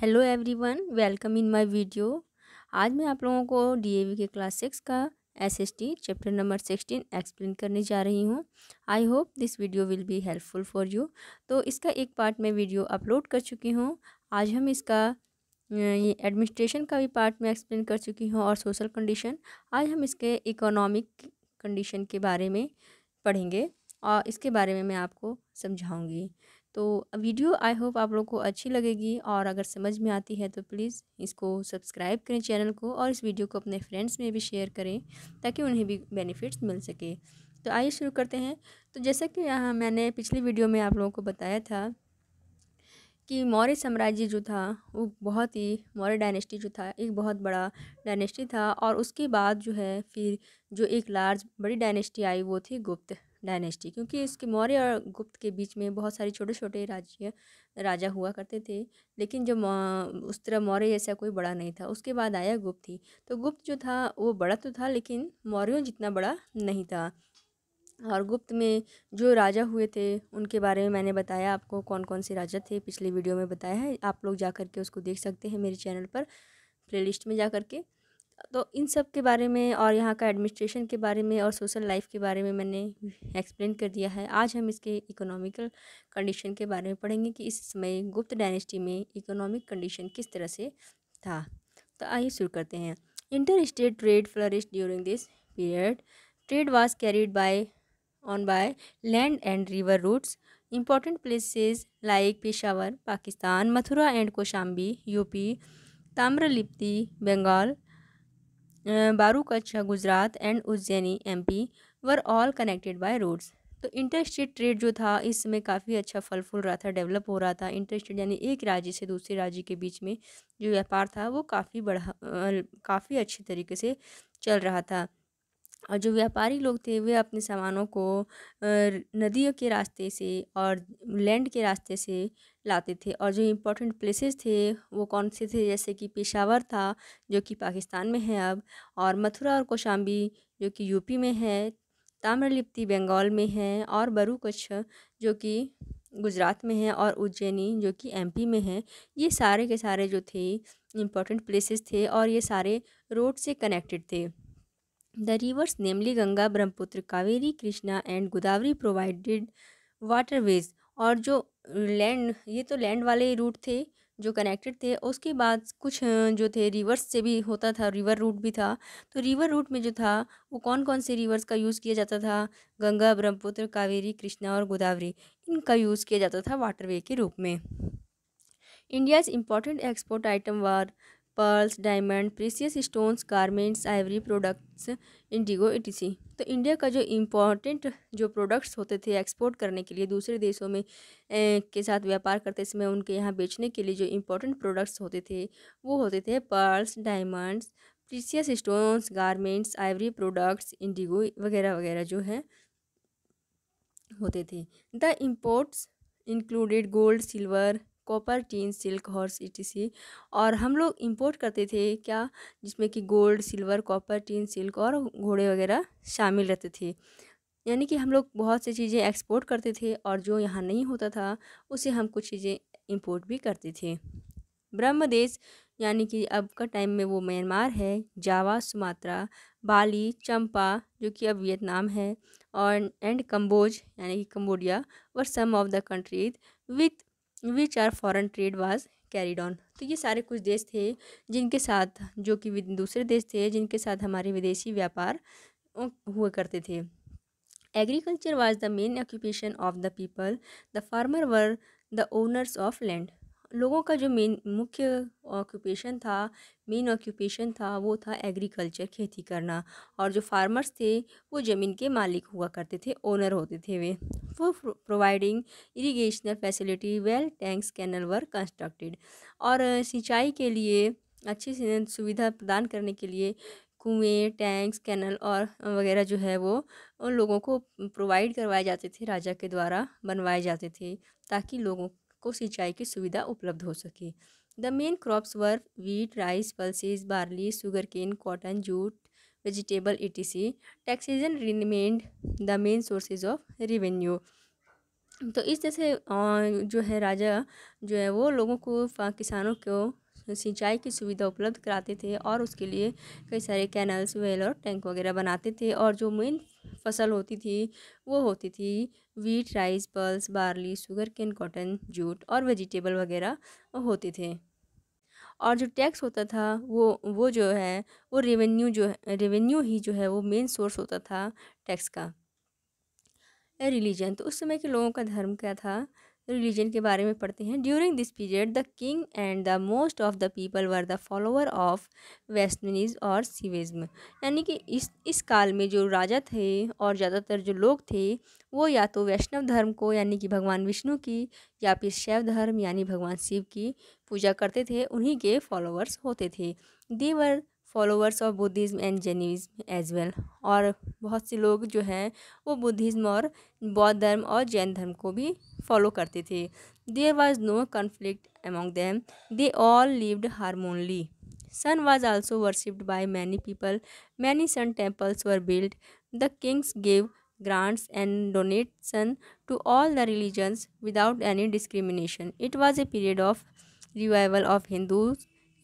Hello everyone welcome in my video आज मैं आप लोगों को डीएवी के क्लास सिक्स का SST chapter number sixteen explain करने जा रही हूँ I hope this video will be helpful for you तो इसका एक पार्ट मैं वीडियो अपलोड कर चुकी हूँ आज हम इसका ये एडमिनिस्ट्रेशन का भी पार्ट मैं एक्सप्लेन कर चुकी हूँ और सोशल कंडीशन आज हम इसके इकोनॉमिक कंडीशन के बारे में पढ़ेंगे और इसके बारे में मैं आपको समझाऊँगी तो वीडियो आई होप आप लोगों को अच्छी लगेगी और अगर समझ में आती है तो प्लीज़ इसको सब्सक्राइब करें चैनल को और इस वीडियो को अपने फ्रेंड्स में भी शेयर करें ताकि उन्हें भी बेनिफिट्स मिल सके तो आइए शुरू करते हैं तो जैसा कि यहाँ मैंने पिछली वीडियो में आप लोगों को बताया था कि मौर्य साम्राज्य जो था वो बहुत ही मौर्य डायनेस्टी जो था एक बहुत बड़ा डायनेस्टी था और उसके बाद जो है फिर जो एक लार्ज बड़ी डायनेस्टी आई वो थी गुप्त डायनेस्टी क्योंकि इसके मौर्य और गुप्त के बीच में बहुत सारे छोटे छोटे राज्य राजा हुआ करते थे लेकिन जो उस तरह मौर्य जैसा कोई बड़ा नहीं था उसके बाद आया गुप्त ही तो गुप्त जो था वो बड़ा तो था लेकिन मौर्यों जितना बड़ा नहीं था और गुप्त में जो राजा हुए थे उनके बारे में मैंने बताया आपको कौन कौन से राजा थे पिछले वीडियो में बताया है आप लोग जा कर के उसको देख सकते हैं मेरे चैनल पर प्ले में जा कर के तो इन सब के बारे में और यहाँ का एडमिनिस्ट्रेशन के बारे में और सोशल लाइफ के बारे में मैंने एक्सप्लेन कर दिया है आज हम इसके इकोनॉमिकल कंडीशन के बारे में पढ़ेंगे कि इस समय गुप्त डायनेस्टी में इकोनॉमिक कंडीशन किस तरह से था तो आइए शुरू करते हैं inter state trade flourish during this period trade was carried by on by land and river routes important places like Peshawar Pakistan Mathura and Kaushambi UP Tamralipti Bengal बारूक अच्छा Gujarat and Ujjaini MP were all connected by roads तो इंटर स्टेट ट्रेड जो था इसमें काफ़ी अच्छा फल फूल रहा था डेवलप हो रहा था इंटर स्टेट यानी एक राज्य से दूसरे राज्य के बीच में जो व्यापार था वो काफ़ी बढ़ा काफ़ी अच्छे तरीके से चल रहा था और जो व्यापारी लोग थे वे अपने सामानों को नदियों के रास्ते से और लैंड के रास्ते से लाते थे और जो इम्पोर्टेंट प्लेसेस थे वो कौन से थे जैसे कि पेशावर था जो कि पाकिस्तान में है अब और मथुरा और कौशाम्बी जो कि यूपी में है ताम्रलिप्ति बंगाल में है और कच्छ जो कि गुजरात में है और उज्जैनी जो कि एमपी में है ये सारे के सारे जो थे इम्पोर्टेंट प्लेसेस थे और ये सारे रोड से कनेक्टेड थे the rivers namely Ganga Brahmaputra Kaveri Krishna and Godavari provided waterways और जो लैंड ये तो लैंड वाले रूट थे जो कनेक्टेड थे उसके बाद कुछ जो थे रिवर्स से भी होता था रिवर रूट भी था तो रिवर रूट में जो था वो कौन कौन से रिवर्स का यूज़ किया जाता था गंगा ब्रह्मपुत्र कावेरी कृष्णा और गोदावरी इनका यूज़ किया जाता था वाटरवे के रूप में India's important export item were pearls diamond precious stones garments ivory products indigo etc तो इंडिया का जो इम्पोर्टेंट जो प्रोडक्ट्स होते थे एक्सपोर्ट करने के लिए दूसरे देशों में ए, के साथ व्यापार करते समय उनके यहाँ बेचने के लिए जो इम्पोर्टेंट प्रोडक्ट्स होते थे वो होते थे pearls diamonds precious stones garments ivory products indigo वगैरह वगैरह जो है होते थे the imports included gold silver copper tin silk horses और हम लोग इम्पोर्ट करते थे क्या जिसमें कि gold silver copper tin silk और घोड़े वगैरह शामिल रहते थे यानी कि हम लोग बहुत सी चीज़ें एक्सपोर्ट करते थे और जो यहाँ नहीं होता था उसे हम कुछ चीज़ें इम्पोर्ट भी करते थे ब्रह्म देश यानी कि अब का टाइम में वो म्यांमार है जावा सुमात्रा बाली चंपा जो कि अब वियतनाम है और एंड कम्बोज यानी कि कम्बोडिया और some of the countries with which our foreign trade was carried on तो ये सारे कुछ देश थे जिनके साथ जो कि दूसरे देश थे जिनके साथ हमारे विदेशी व्यापार हुआ करते थे agriculture was the main occupation of the people the farmer were the owners of land लोगों का जो मेन मुख्य ऑक्यूपेशन था मेन ऑक्यूपेशन था वो था एग्रीकल्चर खेती करना और जो फार्मर्स थे वो ज़मीन के मालिक हुआ करते थे ओनर होते थे वे वो providing irrigational facility well tanks canal were constructed और सिंचाई के लिए अच्छी सुविधा प्रदान करने के लिए कुएँ टैंक्स कैनल और वगैरह जो है वो उन लोगों को प्रोवाइड करवाए जाते थे राजा के द्वारा बनवाए जाते थे ताकि लोगों को सिंचाई की सुविधा उपलब्ध हो सके the main crops were wheat rice pulses barley sugar cane cotton jute vegetables taxation remained the main sources of revenue तो इस तरह से जो है राजा जो है वो लोगों को किसानों को सिंचाई की सुविधा उपलब्ध कराते थे और उसके लिए कई सारे कैनल्स वेल और टैंक वगैरह बनाते थे और जो मेन फसल होती थी वो होती थी wheat rice pulse barley sugar cane cotton jute और वेजिटेबल वगैरह होते थे और जो टैक्स होता था वो वो जो है वो रेवेन्यू जो है रेवेन्यू ही जो है वो मेन सोर्स होता था टैक्स का रिलीजन तो उस समय के लोगों का धर्म क्या था रिलीजन के बारे में पढ़ते हैं during this period the king and the most of the people were the follower of Vaishnavism और सिविज़्म यानी कि इस इस काल में जो राजा थे और ज़्यादातर जो लोग थे वो या तो वैष्णव धर्म को यानी कि भगवान विष्णु की या फिर शैव धर्म यानी भगवान शिव की पूजा करते थे उन्हीं के फॉलोअर्स होते थे there were followers of Buddhism and Jainism as well और बहुत से लोग जो हैं वो बुद्धिज़्म और बौद्ध धर्म और जैन धर्म को भी फॉलो करते थे there was no conflict among them they all lived harmoniously sun was also worshipped by many people many sun temples were build the kings give grants and donations to all the religions without any discrimination it was a period of revival of Hindu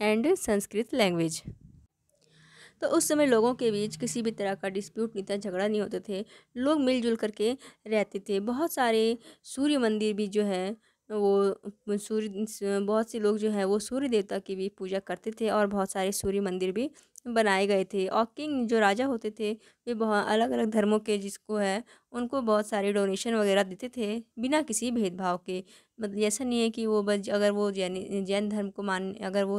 and Sanskrit language तो उस समय लोगों के बीच किसी भी तरह का dispute नहीं था झगड़ा नहीं होते थे लोग मिलजुल करके रहते थे बहुत सारे सूर्य मंदिर भी जो है वो सूर्य बहुत से लोग जो है वो सूर्य देवता की भी पूजा करते थे और बहुत सारे सूर्य मंदिर भी बनाए गए थे और किंग जो राजा होते थे वे बहुत अलग अलग धर्मों के जिसको है उनको बहुत सारे डोनेशन वगैरह देते थे बिना किसी भेदभाव के मतलब ऐसा नहीं है कि वो बस अगर वो जैन जैन धर्म को मान अगर वो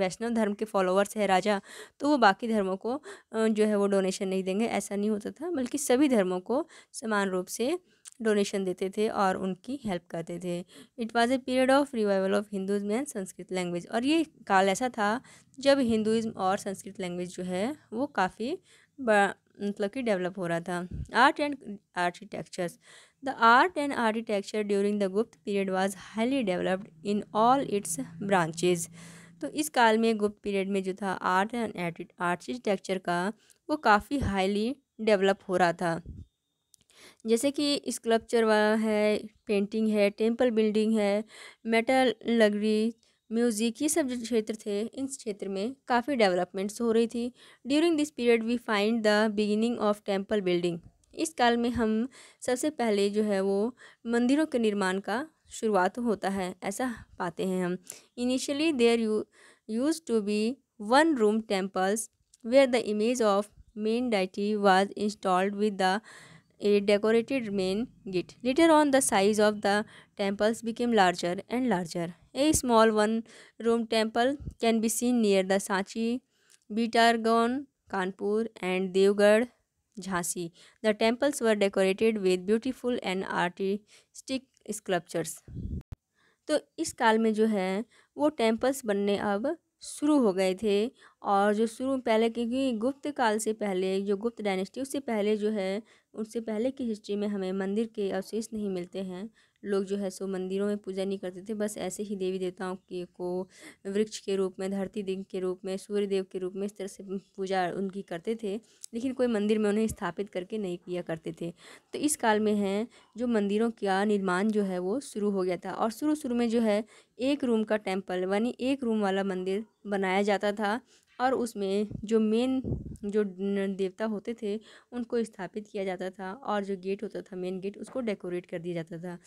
वैष्णव धर्म के फॉलोअर्स है राजा तो वो बाकी धर्मों को जो है वो डोनेशन नहीं देंगे ऐसा नहीं होता था बल्कि सभी धर्मों को समान रूप से डोनेशन देते थे और उनकी हेल्प करते थे it was a period of revival of Hinduism and Sanskrit language और ये काल ऐसा था जब हिंदुज़म और संस्कृत लैंग्वेज जो है वो काफ़ी मतलब कि डेवलप हो रहा था art and architecture the art and architecture during the Gupta period was highly developed in all its branches तो इस काल में गुप्त पीरियड में जो था आर्ट एंड आर्किटेक्चर का वो काफ़ी हाईली डेवलप हो रहा था जैसे कि स्कल्पचर वाला है पेंटिंग है टेंपल बिल्डिंग है मेटल लगरी म्यूज़िक ये सब जो क्षेत्र थे इन क्षेत्र में काफ़ी डेवलपमेंट्स हो रही थी during this period we find the beginning of temple building इस काल में हम सबसे पहले जो है वो मंदिरों के निर्माण का शुरुआत होता है ऐसा पाते हैं हम initially there used to be one room temples where the image of main deity was installed with the a decorated main gate. Later on the size of the temples became larger and larger. A small one-room temple can be seen near the sachi bitargon Kanpur and Devgarh, Jhansi. The temples were decorated with beautiful and artistic sculptures. तो इस काल में जो है वो temples बनने अब शुरू हो गए थे और जो शुरू पहले क्योंकि गुप्त काल से पहले जो गुप्त डायनेस्टी उससे पहले जो है उससे पहले की हिस्ट्री में हमें मंदिर के अवशेष नहीं मिलते हैं लोग जो है सो मंदिरों में पूजा नहीं करते थे बस ऐसे ही देवी देवताओं के को वृक्ष के रूप में धरती देव के रूप में सूर्य देव के रूप में इस तरह से पूजा उनकी करते थे लेकिन कोई मंदिर में उन्हें स्थापित करके नहीं किया करते थे तो इस काल में है जो मंदिरों का निर्माण जो है वो शुरू हो गया था और शुरू शुरू में जो है एक रूम का टेम्पल यानी एक रूम वाला मंदिर बनाया जाता था और उसमें जो मेन जो देवता होते थे उनको स्थापित किया जाता था और जो गेट होता था मेन गेट उसको डेकोरेट कर दिया जाता था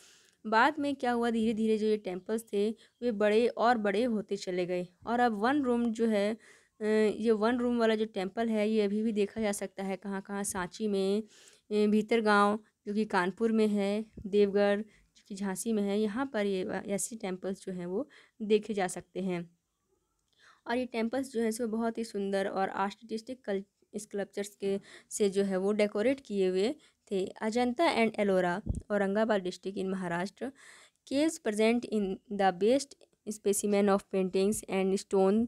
बाद में क्या हुआ धीरे धीरे जो ये टेम्पल्स थे वे बड़े और बड़े होते चले गए और अब वन रूम जो है ये वन रूम वाला जो टेम्पल है ये अभी भी देखा जा सकता है कहाँ कहाँ सांची में भीतर गाँव जो कि कानपुर में है देवगढ़ जो कि झांसी में है यहाँ पर ये ऐसे टेम्पल्स जो हैं वो देखे जा सकते हैं और ये टेम्पल्स जो है सो बहुत ही सुंदर और आर्टिस्टिक कल स्कल्पचर्स के से जो है वो डेकोरेट किए हुए थे Ajanta and Ellora Aurangabad district in Maharashtra caves present in the best specimen of paintings and stone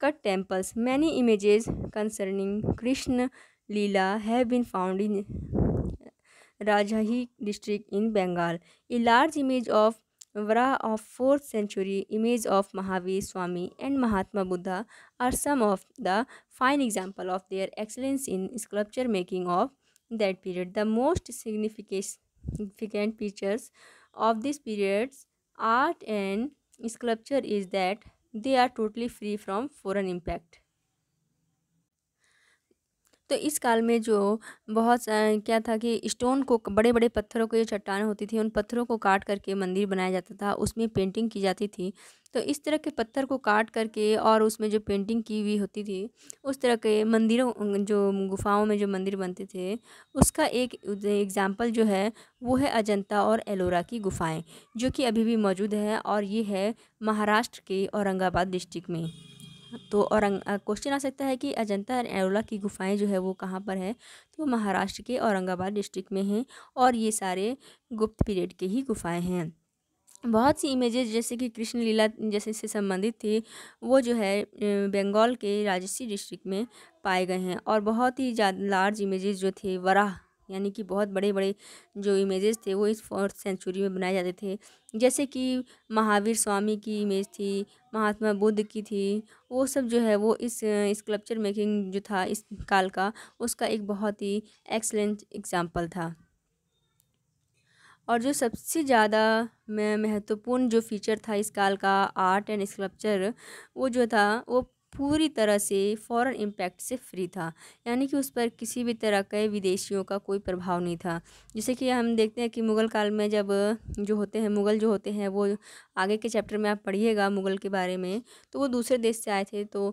cut temples many images concerning Krishna Leela have been found in Rajshahi district in Bengal a large image of Varaha of fourth century image of Mahavir Swami and Mahatma Buddha are some of the fine example of their excellence in sculpture making of that period. The most significant features of this periods art and sculpture is that they are totally free from foreign impact. तो इस काल में जो बहुत क्या था कि stone को बड़े बड़े पत्थरों को जो चट्टान होती थी उन पत्थरों को काट करके मंदिर बनाया जाता था उसमें पेंटिंग की जाती थी तो इस तरह के पत्थर को काट करके और उसमें जो पेंटिंग की हुई होती थी उस तरह के मंदिरों जो गुफाओं में जो मंदिर बनते थे उसका एक एग्ज़ाम्पल जो है वो है अजंता और एलोरा की गुफाएं जो कि अभी भी मौजूद है और ये है महाराष्ट्र के औरंगाबाद डिस्ट्रिक्ट में तो और क्वेश्चन आ सकता है कि अजंता एंड एरोला की गुफाएं जो है वो कहाँ पर है तो महाराष्ट्र के औरंगाबाद डिस्ट्रिक्ट में हैं और ये सारे गुप्त पीरियड के ही गुफाएं हैं बहुत सी इमेजेस जैसे कि कृष्ण लीला जैसे से संबंधित थी वो जो है बंगाल के राजस्थी डिस्ट्रिक्ट में पाए गए हैं और बहुत ही लार्ज इमेजेस जो थे वराह यानी कि बहुत बड़े बड़े जो इमेजेस थे वो इस फोर्थ सेंचुरी में बनाए जाते थे जैसे कि महावीर स्वामी की इमेज थी महात्मा बुद्ध की थी वो सब जो है वो इस स्कल्पचर मेकिंग जो था इस काल का उसका एक बहुत ही एक्सलेंट एग्ज़ाम्पल था और जो सबसे ज़्यादा महत्वपूर्ण जो फीचर था इस काल का आर्ट एंड स्कल्पचर वो जो था वो पूरी तरह से फ़ॉरेन इम्पैक्ट से फ्री था यानी कि उस पर किसी भी तरह के विदेशियों का कोई प्रभाव नहीं था जैसे कि हम देखते हैं कि मुग़ल काल में जब जो होते हैं मुग़ल जो होते हैं वो आगे के चैप्टर में आप पढ़िएगा मुग़ल के बारे में तो वो दूसरे देश से आए थे तो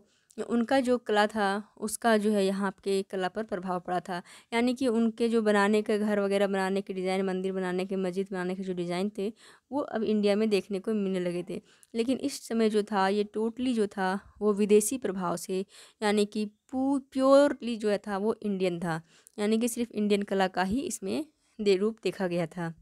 उनका जो कला था उसका जो है यहाँ के कला पर प्रभाव पड़ा था यानी कि उनके जो बनाने के घर वगैरह बनाने के डिज़ाइन मंदिर बनाने के मस्जिद बनाने के जो डिज़ाइन थे वो अब इंडिया में देखने को मिलने लगे थे लेकिन इस समय जो था ये टोटली जो था वो विदेशी प्रभाव से यानी कि प्योरली जो है था वो इंडियन था यानी कि सिर्फ इंडियन कला का ही इसमें दे रूप देखा गया था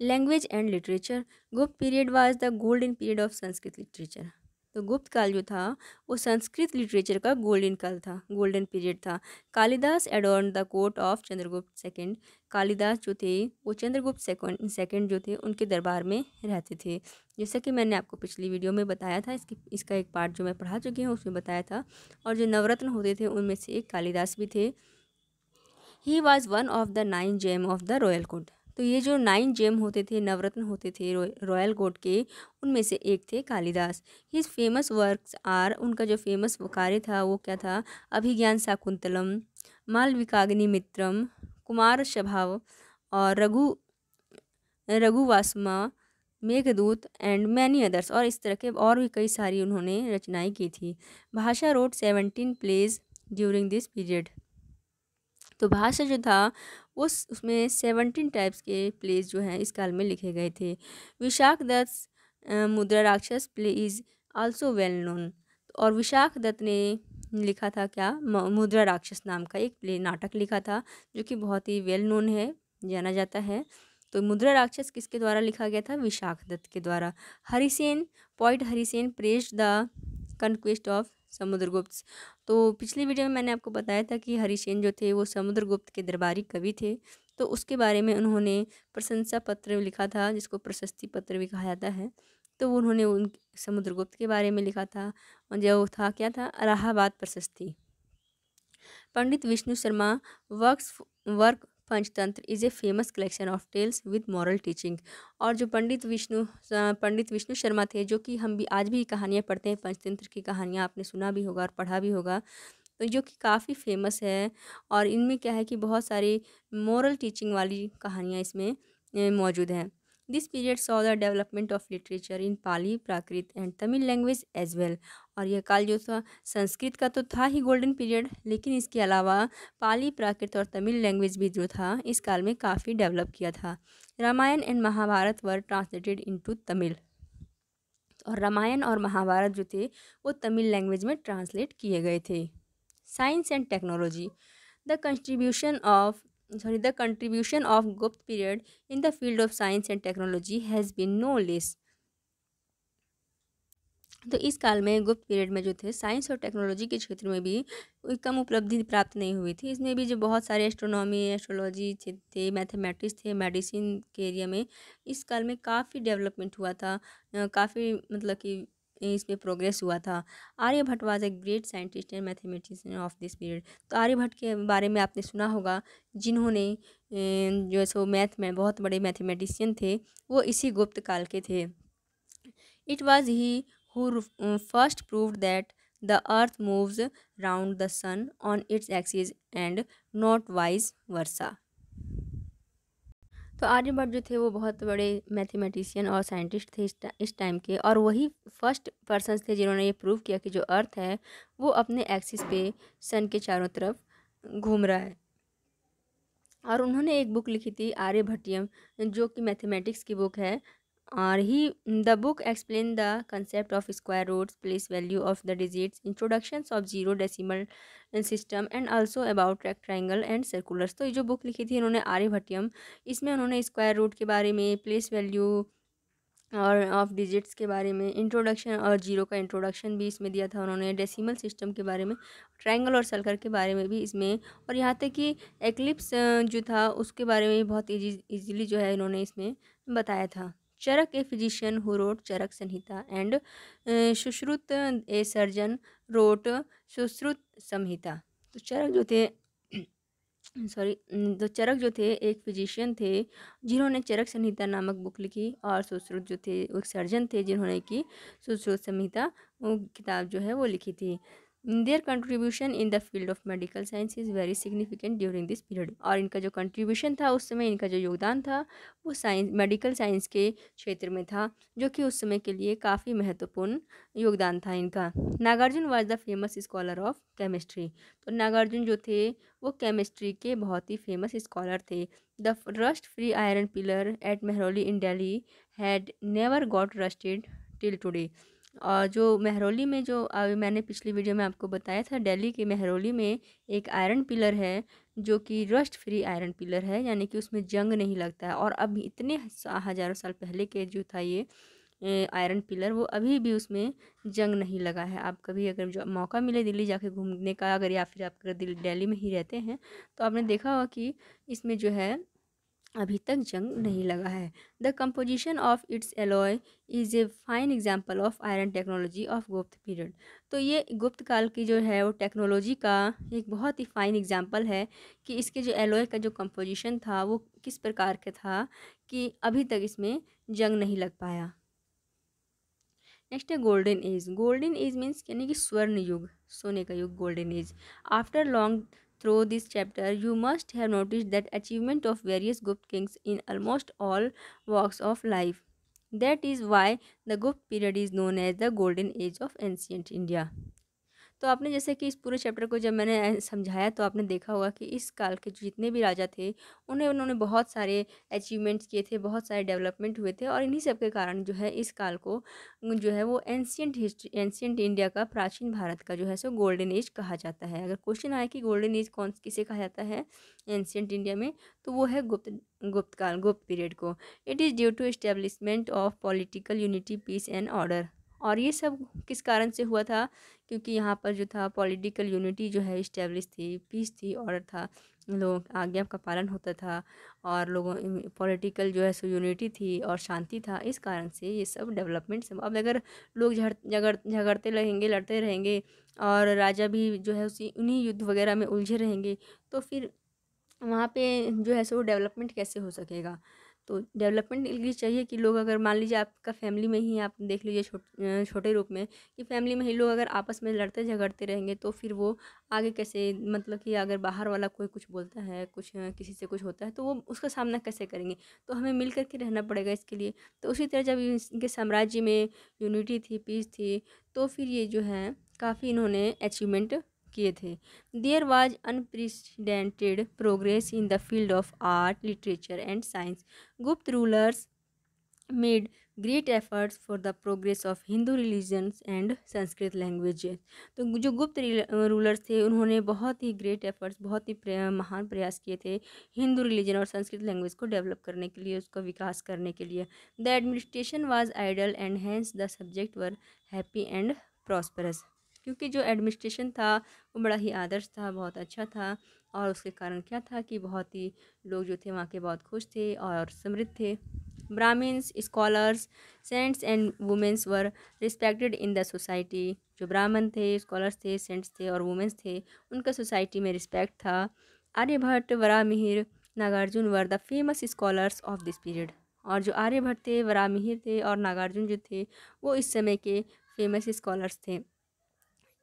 language and literature Gupta period was the golden period of Sanskrit literature तो गुप्त काल जो था वो संस्कृत लिटरेचर का गोल्डन काल था गोल्डन पीरियड था Kalidas adorn the court of Chandragupta second Kalidas जो थे वो चंद्रगुप्त सेकंड सेकंड जो थे उनके दरबार में रहते थे जैसा कि मैंने आपको पिछली वीडियो में बताया था इसकी इसका एक पार्ट जो मैं पढ़ा चुकी हूँ उसमें बताया था और जो नवरत्न होते थे उनमें से एक कालिदास भी थे he was one of the nine gem of the royal court तो ये जो नाइन जेम होते थे नवरत्न होते थे रॉयल गोड के उनमें से एक थे Kalidas his famous works are उनका जो फेमस कार्य था वो क्या था अभिज्ञान शाकुंतलम मालविकाग्नि मित्रम कुमार स्वभाव और Raghu Raghuvamsha Meghdoot and many others और इस तरह के और भी कई सारी उन्होंने रचनाएं की थी Bhasa wrote seventeen plays during this period तो भाषा जो था उस उसमें सेवनटीन टाइप्स के प्लेज जो हैं इस काल में लिखे गए थे Vishakh Datta Mudra Rakshasa play is also well known और विशाख दत्त ने लिखा था क्या मुद्रा राक्षस नाम का एक प्ले नाटक लिखा था जो कि बहुत ही वेल नोन है जाना जाता है तो मुद्रा राक्षस किसके द्वारा लिखा गया था विशाख दत्त के द्वारा Harisena poet Harisena praise the conquest of Samudragupta तो पिछली वीडियो में मैंने आपको बताया था कि हरिशेन जो थे वो समुद्रगुप्त के दरबारी कवि थे तो उसके बारे में उन्होंने प्रशंसा पत्र लिखा था जिसको प्रशस्ति पत्र भी कहा जाता है तो उन्होंने उन समुद्रगुप्त के बारे में लिखा था और जो था क्या था Allahabad Prashasti Pandit Vishnu Sharma work work Panchatantra is a famous collection of tales with moral teaching और जो पंडित विष्णु पंडित विष्णु शर्मा थे जो कि हम भी आज भी कहानियाँ पढ़ते हैं पंचतंत्र की कहानियाँ आपने सुना भी होगा और पढ़ा भी होगा तो जो कि काफ़ी फेमस है और इनमें क्या है कि बहुत सारी मॉरल टीचिंग वाली कहानियाँ इसमें मौजूद हैं this period saw the development of literature in Pali Prakrit and Tamil language as well और यह काल जो था संस्कृत का तो था ही गोल्डन पीरियड लेकिन इसके अलावा पाली प्राकृत और तमिल लैंग्वेज भी जो था इस काल में काफ़ी डेवलप किया था Ramayana and Mahabharata were translated to Tamil और रामायण और महाभारत जो थे वो तमिल लैंग्वेज में ट्रांसलेट किए गए थे science and technology the contribution of sorry the contribution of Gupta period in the field of science and technology has been no less तो इस काल में गुप्त पीरियड में जो थे साइंस और टेक्नोलॉजी के क्षेत्र में भी कोई कम उपलब्धि प्राप्त नहीं हुई थी इसमें भी जो बहुत सारे एस्ट्रोनॉमी एस्ट्रोलॉजी थे मैथमेटिक्स थे मेडिसिन के एरिया में इस काल में काफ़ी डेवलपमेंट हुआ था काफ़ी मतलब कि इसमें प्रोग्रेस हुआ था Aryabhatta was a great scientist and mathematician of this period तो आर्यभट्ट के बारे में आपने सुना होगा जिन्होंने जो है सो मैथ में बहुत बड़े मैथमेटिशियन थे वो इसी गुप्त काल के थे it was he who first proved that the earth moves round the sun on its axis and not vice versa तो आर्यभट्ट जो थे वो बहुत बड़े मैथमेटिशियन और साइंटिस्ट थे इस टाइम के और वही फर्स्ट पर्सन थे जिन्होंने ये प्रूव किया कि जो अर्थ है वो अपने एक्सिस पे सन के चारों तरफ घूम रहा है और उन्होंने एक बुक लिखी थी आर्यभट्टियम जो कि मैथमेटिक्स की बुक है और he the book explain the concept of square roots place value of the digits introduction of zero decimal system and also about rectangle and circulars तो ये जो बुक लिखी थी इन्होंने आर्यभट्टियम इसमें उन्होंने स्क्वायर रूट के बारे में प्लेस वैल्यू और ऑफ डिजिट्स के बारे में इंट्रोडक्शन और जीरो का इंट्रोडक्शन भी इसमें दिया था उन्होंने डेसिमल सिस्टम के बारे में ट्रायंगल और सर्कल के बारे में भी इसमें और यहाँ तक कि एक्लिप्स जो था उसके बारे में भी बहुत ईजी जो है इन्होंने इसमें बताया था Charak a physician who wrote Charak Samhita and Sushruta a surgeon wrote Sushruta Samhita तो चरक जो थे सॉरी तो चरक जो थे एक फिजिशियन थे जिन्होंने चरक संहिता नामक बुक लिखी और सुश्रुत जो थे एक सर्जन थे जिन्होंने की सुश्रुत संहिता किताब जो है वो लिखी थी their contribution in the field of medical science is very significant during this period और इनका जो कंट्रीब्यूशन था उस समय इनका जो योगदान था वो साइंस मेडिकल साइंस के क्षेत्र में था जो कि उस समय के लिए काफ़ी महत्वपूर्ण योगदान था इनका Nagarjuna was the famous scholar of chemistry तो नागार्जुन जो थे वो केमिस्ट्री के बहुत ही फेमस स्कॉलर थे the rust free iron pillar at Mehrauli in Delhi had never got rusted till today और जो महरौली में जो अभी मैंने पिछली वीडियो में आपको बताया था दिल्ली के महरौली में एक आयरन पिलर है जो कि रस्ट फ्री आयरन पिलर है यानी कि उसमें जंग नहीं लगता है और अब इतने हज़ारों साल पहले के जो था ये आयरन पिलर वो अभी भी उसमें जंग नहीं लगा है आप कभी अगर जो मौका मिले दिल्ली जाके घूमने का अगर या फिर आप अगर दिल्ली में ही रहते हैं तो आपने देखा होगा कि इसमें जो है अभी तक जंग नहीं लगा है the composition of its alloy is a fine example of iron technology of Gupta period तो ये गुप्त काल की जो है वो टेक्नोलॉजी का एक बहुत ही फ़ाइन एग्ज़ाम्पल है कि इसके जो एलॉय का जो कम्पोजिशन था वो किस प्रकार का था कि अभी तक इसमें जंग नहीं लग पाया नेक्स्ट है golden age golden age means यानी कि स्वर्ण युग सोने का युग golden age after long through this chapter, you must have noticed that achievement of various Gupta kings in almost all walks of life. That is why the Gupta period is known as the golden age of ancient India. तो आपने जैसे कि इस पूरे chapter को जब मैंने समझाया तो आपने देखा होगा कि इस काल के जितने भी राजा थे उन्हें उन्होंने बहुत सारे अचीवमेंट्स किए थे बहुत सारे डेवलपमेंट हुए थे और इन्हीं सब के कारण जो है इस काल को जो है वो एंशियंट हिस्ट्री एंशियंट इंडिया का प्राचीन भारत का जो है सो गोल्डन एज कहा जाता है अगर क्वेश्चन आए कि गोल्डन एज कौन किसे कहा जाता है एंशियंट इंडिया में तो वो है गुप्त गुप्त काल गुप्त पीरियड को it is due to establishment of political unity peace and order और ये सब किस कारण से हुआ था क्योंकि यहाँ पर जो था पॉलिटिकल यूनिटी जो है इस्टेब्लिश थी पीस थी ऑर्डर था लोगों के आज्ञा का पालन होता था और लोगों पॉलिटिकल जो है सो यूनिटी थी और शांति था इस कारण से ये सब डेवलपमेंट सब अब अगर लोग झड़ झगड़ झगड़ते रहेंगे लड़ते रहेंगे और राजा भी जो है उसी उन्हीं युद्ध वगैरह में उलझे रहेंगे तो फिर वहाँ पे जो है सो डेवलपमेंट कैसे हो सकेगा तो डेवलपमेंट के लिए चाहिए कि लोग अगर मान लीजिए आपका फैमिली में ही आप देख लीजिए छोटे छोटे रूप में कि फैमिली में ही लोग अगर आपस में लड़ते झगड़ते रहेंगे तो फिर वो आगे कैसे मतलब कि अगर बाहर वाला कोई कुछ बोलता है कुछ किसी से कुछ होता है तो वो उसका सामना कैसे करेंगे तो हमें मिल करके रहना पड़ेगा इसके लिए तो उसी तरह जब इनके साम्राज्य में यूनिटी थी पीस थी तो फिर ये जो है काफ़ी इन्होंने अचीवमेंट किए थे there was unprecedented progress in the field of art literature and science Gupta rulers made great efforts for the progress of Hindu religions and Sanskrit language तो जो गुप्त रूलर्स थे उन्होंने बहुत ही ग्रेट एफर्ट्स बहुत ही महान प्रयास किए थे हिंदू रिलीजन और संस्कृत लैंग्वेज को डेवलप करने के लिए उसका विकास करने के लिए the administration was ideal and hence the subject were happy and prosperous क्योंकि जो एडमिनिस्ट्रेशन था वो बड़ा ही आदर्श था बहुत अच्छा था और उसके कारण क्या था कि बहुत ही लोग जो थे वहाँ के बहुत खुश थे और समृद्ध थे Brahmins scholars saints and womens were respected in the society जो ब्राह्मण थे स्कॉलर्स थे सेंट्स थे और वुमेंस थे उनका सोसाइटी में रिस्पेक्ट था Aryabhatta Varahamihira Nagarjuna were the famous scholars of this period और जो आर्यभट्ट थे वरामिहिर थे और नागार्जुन जो थे वो इस समय के फेमस स्कॉलर्स थे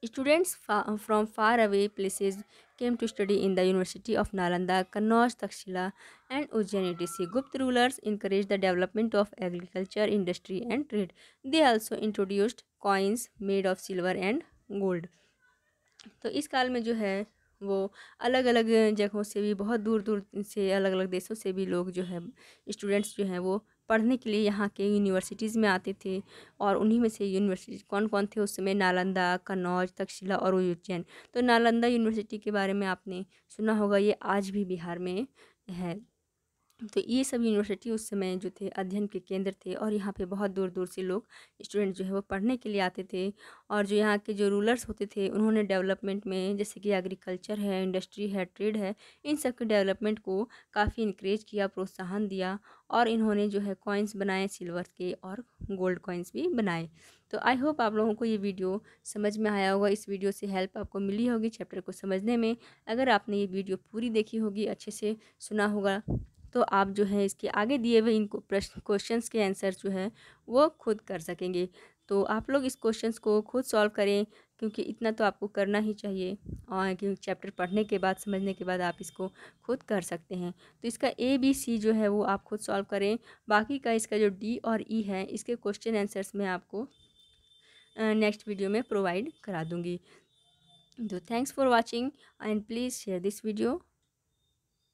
Students far, from faraway places came to study in the University of Nalanda, Kannauj, Takshila and Ujjain etc. Gupta rulers encouraged the development of agriculture, industry and trade. They also introduced coins made of silver and gold. तो इस काल में जो है वो अलग अलग जगहों से भी बहुत दूर दूर से अलग अलग देशों से भी लोग जो है स्टूडेंट्स जो हैं वो पढ़ने के लिए यहाँ के यूनिवर्सिटीज़ में आते थे और उन्हीं में से यूनिवर्सिटी कौन कौन थे उस समय नालंदा कन्नौज तक्षशिला और उज्जैन तो नालंदा यूनिवर्सिटी के बारे में आपने सुना होगा ये आज भी बिहार में है तो ये सब यूनिवर्सिटी उस समय जो थे अध्ययन के केंद्र थे और यहाँ पे बहुत दूर दूर से लोग स्टूडेंट जो है वो पढ़ने के लिए आते थे और जो यहाँ के जो रूलर्स होते थे उन्होंने डेवलपमेंट में जैसे कि एग्रीकल्चर है इंडस्ट्री है ट्रेड है इन सब के डेवलपमेंट को काफ़ी इनक्रेज किया प्रोत्साहन दिया और इन्होंने जो है कॉइन्स बनाए सिल्वर के और गोल्ड कॉइन्स भी बनाए तो आई होप आप लोगों को ये वीडियो समझ में आया होगा इस वीडियो से हेल्प आपको मिली होगी चैप्टर को समझने में अगर आपने ये वीडियो पूरी देखी होगी अच्छे से सुना होगा तो आप जो है इसके आगे दिए हुए इन प्रश्न क्वेश्चन के आंसर जो है वो खुद कर सकेंगे तो आप लोग इस क्वेश्चन को खुद सॉल्व करें क्योंकि इतना तो आपको करना ही चाहिए और क्योंकि चैप्टर पढ़ने के बाद समझने के बाद आप इसको खुद कर सकते हैं तो इसका ए बी सी जो है वो आप खुद सॉल्व करें बाकी का इसका जो डी और ई e है इसके क्वेश्चन आंसर्स मैं आपको नेक्स्ट वीडियो में प्रोवाइड करा दूँगी तो thanks for watching and please share this video